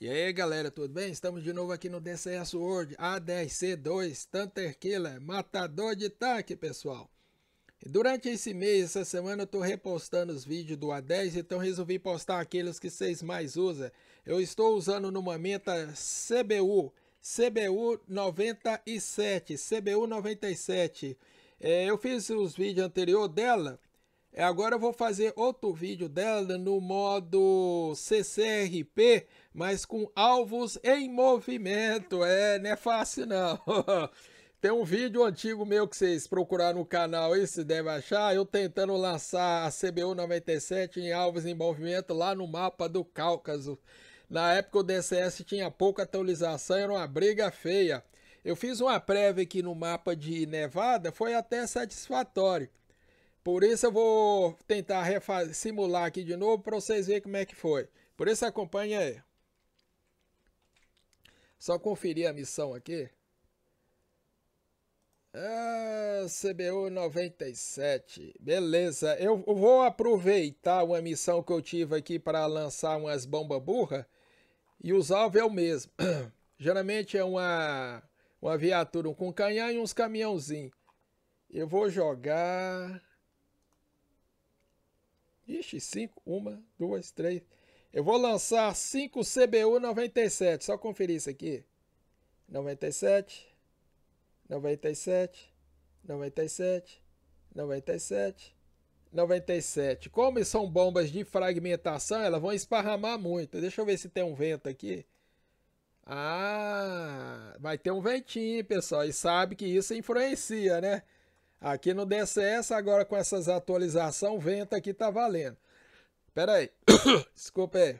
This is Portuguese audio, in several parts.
E aí galera, tudo bem? Estamos de novo aqui no DCS World A10C2 Tanter Killer, matador de tanque pessoal. E durante esse mês, essa semana eu estou repostando os vídeos do A10, então resolvi postar aqueles que vocês mais usam. Eu estou usando no momento a CBU, CBU 97, CBU 97. É, eu fiz os vídeos anterior dela é, agora eu vou fazer outro vídeo dela no modo CCRP, mas com alvos em movimento. É, não é fácil não. Tem um vídeo antigo meu que vocês procuraram no canal e se deve achar, eu tentando lançar a CBU 97 em alvos em movimento lá no mapa do Cáucaso. Na época o DCS tinha pouca atualização, era uma briga feia. Eu fiz uma prévia aqui no mapa de Nevada, foi até satisfatório. Por isso eu vou tentar simular aqui de novo para vocês verem como é que foi. Por isso acompanha aí. Só conferir a missão aqui. Ah, CBU 97. Beleza, eu vou aproveitar uma missão que eu tive aqui para lançar umas bombas burra e o alvo é o mesmo. Geralmente é uma, uma viatura com canhão e uns caminhãozinhos. Eu vou jogar... Ixi, 5, 1, 2, 3. Eu vou lançar 5 CBU 97. Só conferir isso aqui. 97, 97, 97, 97, 97. Como são bombas de fragmentação, elas vão esparramar muito. Deixa eu ver se tem um vento aqui. Ah, vai ter um ventinho, pessoal. E sabe que isso influencia, né? Aqui no DCS, agora com essas atualizações, vento aqui tá valendo. Pera aí. Desculpa aí.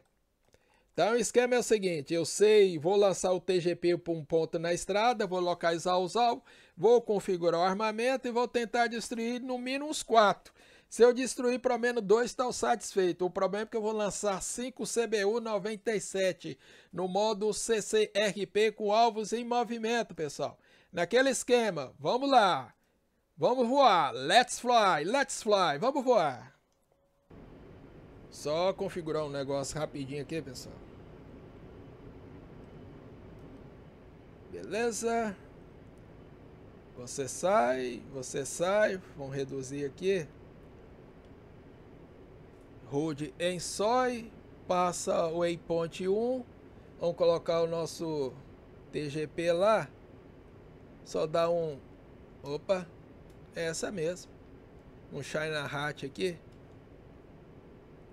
Então o esquema é o seguinte, eu sei, vou lançar o TGP para um ponto na estrada, vou localizar os alvos, vou configurar o armamento e vou tentar destruir no mínimo uns 4. Se eu destruir pelo menos dois, estou satisfeito. O problema é que eu vou lançar 5 CBU 97 no modo CCRP com alvos em movimento, pessoal. Naquele esquema, vamos lá. Vamos voar! Let's fly! Let's fly! Vamos voar! Só configurar um negócio rapidinho aqui, pessoal. Beleza? Você sai, você sai. Vamos reduzir aqui. Road em sói. Passa o waypoint 1. Vamos colocar o nosso TGP lá. Só dá um... Opa! É essa mesmo. Um China Hat aqui.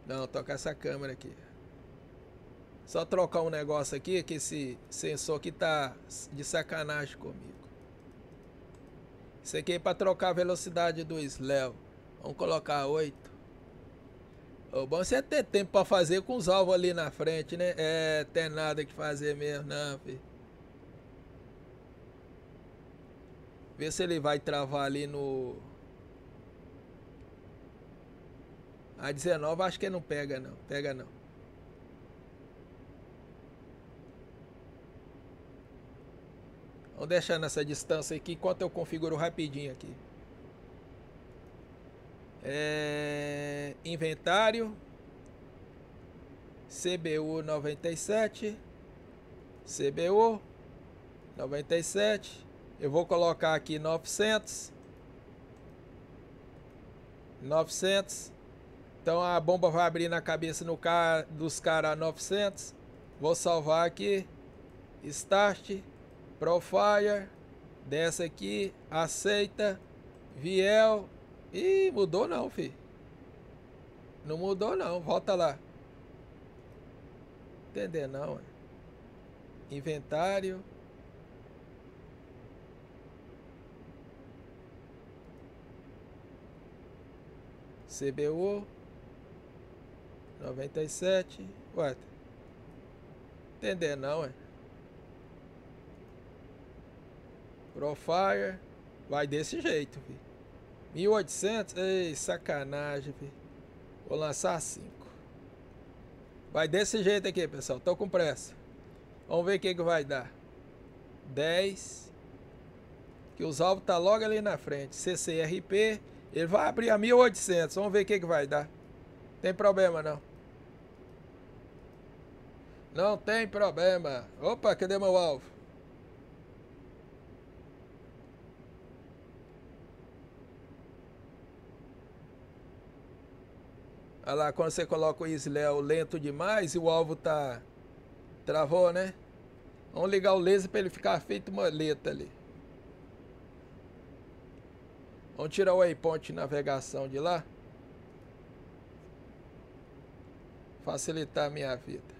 Não, toca essa câmera aqui. Só trocar um negócio aqui, que esse sensor aqui tá de sacanagem comigo. Isso aqui é para trocar a velocidade do Slev. Vamos colocar 8. O bom você ter tempo para fazer com os alvos ali na frente, né? É, tem nada que fazer mesmo, não, filho. Vê se ele vai travar ali no. A 19 acho que não pega não. Pega não. Vou deixar nessa distância aqui enquanto eu configuro rapidinho aqui. É... Inventário. CBU 97. CBU 97. Eu vou colocar aqui 900. 900. Então a bomba vai abrir na cabeça no car dos caras 900. Vou salvar aqui. Start. Profire. Desce aqui. Aceita. Viel. Ih, mudou não, fi. Não mudou não. Volta lá. Entender não. É. Inventário. CBU 97. Ué, entender não, é? Profire vai desse jeito, vi. 1800, ei, sacanagem, vi. Vou lançar 5. Vai desse jeito aqui, pessoal. Tô com pressa. Vamos ver o que que vai dar. 10 que os alvos tá logo ali na frente. CCRP ele vai abrir a 1.800. Vamos ver o que, que vai dar. Tem problema, não. Não tem problema. Opa, cadê meu alvo? Olha lá, quando você coloca o Isléo é lento demais e o alvo tá... Travou, né? Vamos ligar o laser para ele ficar feito uma letra ali. Vamos tirar o waypoint de navegação de lá? Facilitar a minha vida.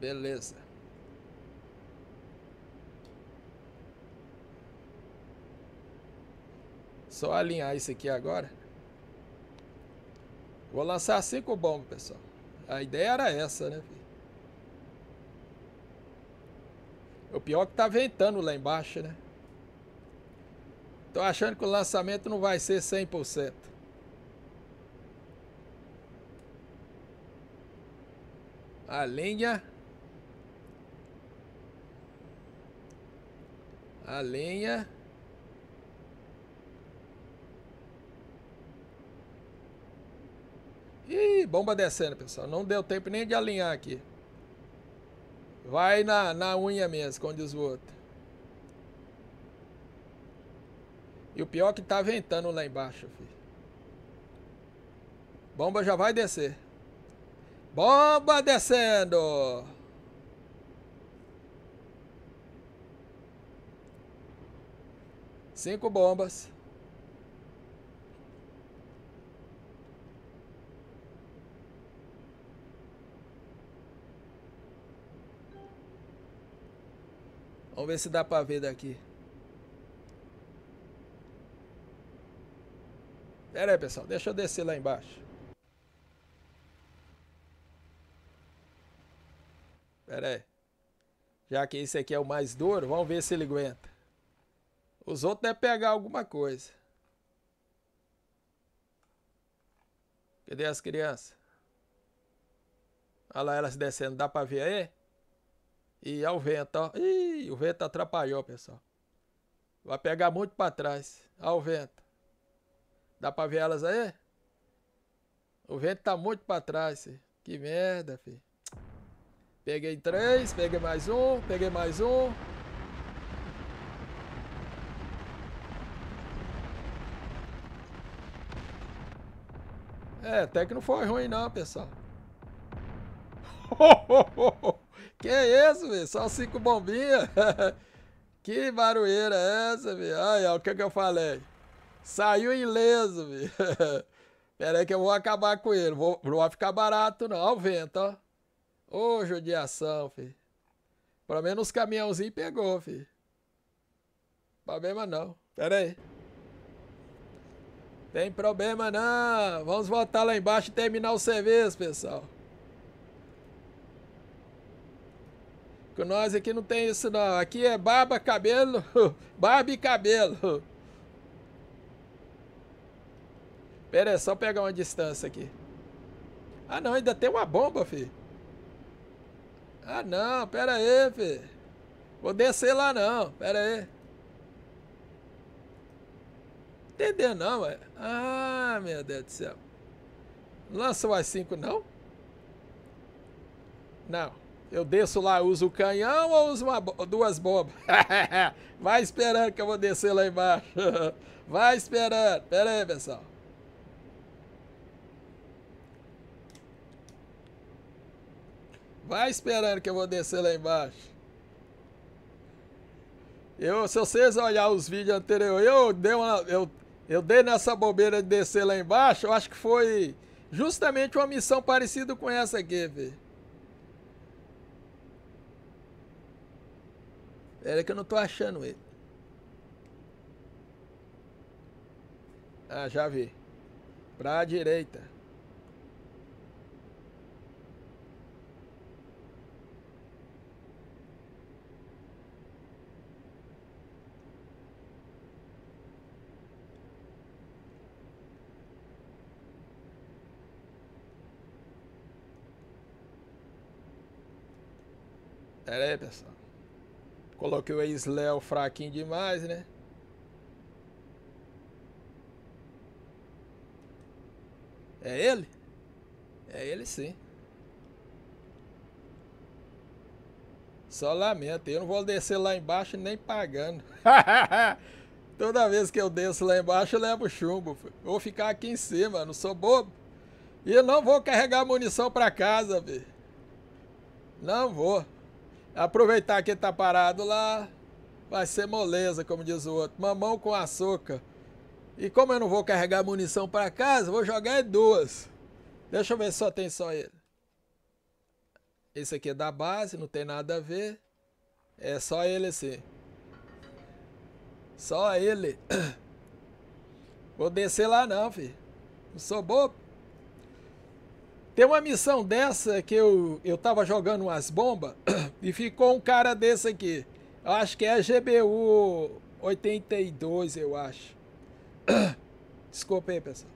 Beleza. Só alinhar isso aqui agora. Vou lançar cinco bombas, pessoal. A ideia era essa, né? O pior é que tá ventando lá embaixo, né? Tô achando que o lançamento não vai ser 100%. A lenha... A lenha... Ih, bomba descendo, pessoal. Não deu tempo nem de alinhar aqui. Vai na, na unha mesmo, como diz o outro. E o pior é que tá ventando lá embaixo, filho. Bomba já vai descer. Bomba descendo! Cinco bombas. Vamos ver se dá pra ver daqui. Pera aí, pessoal. Deixa eu descer lá embaixo. Pera aí. Já que esse aqui é o mais duro, vamos ver se ele aguenta. Os outros devem pegar alguma coisa. Cadê as crianças? Olha lá elas descendo. Dá pra ver aí? E ao é vento, ó. Ih, o vento atrapalhou, pessoal. Vai pegar muito para trás. Ao vento. Dá para ver elas aí? O vento tá muito para trás, Que merda, filho. Peguei três, peguei mais um, peguei mais um. É, até que não foi ruim não, pessoal. Que isso, velho? Só cinco bombinhas? que barulheira é essa, velho? Olha, o que, que eu falei? Saiu ileso, velho. Pera aí que eu vou acabar com ele. Vou, não vai ficar barato, não. Olha o vento, ó. Ô, oh, judiação, filho. Pelo menos o caminhãozinhos pegou, filho. Problema não. Pera aí. Tem problema não. Vamos voltar lá embaixo e terminar o serviço, pessoal. Com nós aqui não tem isso não. Aqui é barba, cabelo, barba e cabelo. Pera aí, só pegar uma distância aqui. Ah não, ainda tem uma bomba, filho. Ah não, pera aí, filho. Vou descer lá não, pera aí. Entender não, ué. Ah, meu Deus do céu. Lança o A5 não? Não. Eu desço lá, uso o canhão ou uso uma, duas bombas? Vai esperando que eu vou descer lá embaixo. Vai esperando. Pera aí, pessoal. Vai esperando que eu vou descer lá embaixo. Eu, se vocês olharam os vídeos anteriores, eu dei, uma, eu, eu dei nessa bobeira de descer lá embaixo. Eu acho que foi justamente uma missão parecida com essa aqui, velho. Pera que eu não tô achando ele. Ah, já vi. Pra direita. Pera aí, pessoal. Coloquei o Eisléo fraquinho demais, né? É ele? É ele sim. Só lamento, eu não vou descer lá embaixo nem pagando. Toda vez que eu desço lá embaixo, eu levo chumbo. Vou ficar aqui em cima, não sou bobo. E eu não vou carregar munição para casa, velho. Não vou. Aproveitar que tá parado lá, vai ser moleza, como diz o outro. Mamão com açúcar. E como eu não vou carregar munição para casa, vou jogar é duas. Deixa eu ver se só tem só ele. Esse aqui é da base, não tem nada a ver. É só ele assim. Só ele. Vou descer lá não, filho. Não sou bobo. Tem uma missão dessa que eu, eu tava jogando umas bombas E ficou um cara desse aqui. Eu acho que é GBU 82, eu acho. Desculpa aí, pessoal.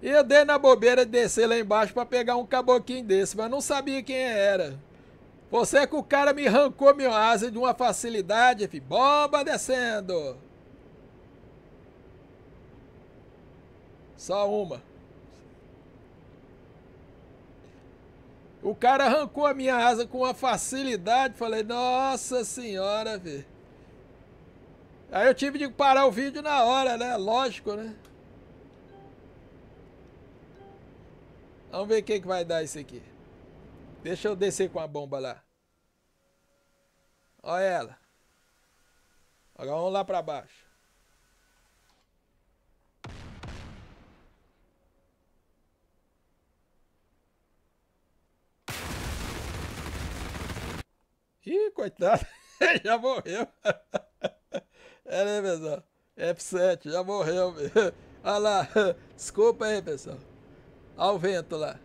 E eu dei na bobeira de descer lá embaixo para pegar um caboquinho desse, mas não sabia quem era. Você que o cara me arrancou minha asa de uma facilidade, fi. Bomba descendo! Só uma. O cara arrancou a minha asa com uma facilidade. Falei, nossa senhora, velho. Aí eu tive de parar o vídeo na hora, né? Lógico, né? Vamos ver o que, que vai dar isso aqui. Deixa eu descer com a bomba lá. Olha ela. Agora vamos lá para baixo. que coitado, já morreu. É, né, pessoal? F7, já morreu. Olha lá, desculpa aí, pessoal. Ao vento lá.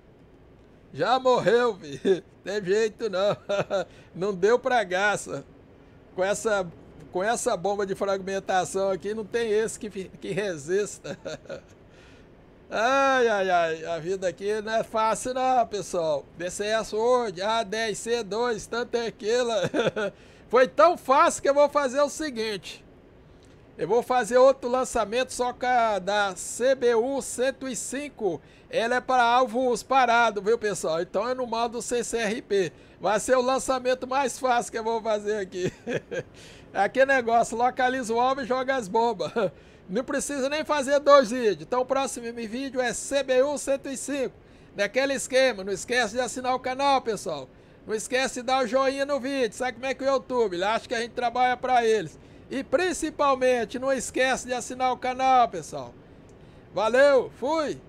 Já morreu, vi. Tem jeito não. Não deu pra graça. Com essa, com essa bomba de fragmentação aqui, não tem esse que, que resista. Ai, ai, ai, a vida aqui não é fácil não, pessoal. DCS Word, A10C2, Tanterquila. É foi tão fácil que eu vou fazer o seguinte. Eu vou fazer outro lançamento só com a da CBU 105. Ela é para alvos parados, viu, pessoal? Então eu não mando CCRP. Vai ser o lançamento mais fácil que eu vou fazer aqui. aqui é negócio, localiza o alvo e joga as bombas. Não precisa nem fazer dois vídeos. Então o próximo vídeo é CBU 105. Daquele esquema. Não esquece de assinar o canal, pessoal. Não esquece de dar o joinha no vídeo. Sabe como é que é o YouTube? Ele acha que a gente trabalha para eles. E principalmente, não esquece de assinar o canal, pessoal. Valeu, fui!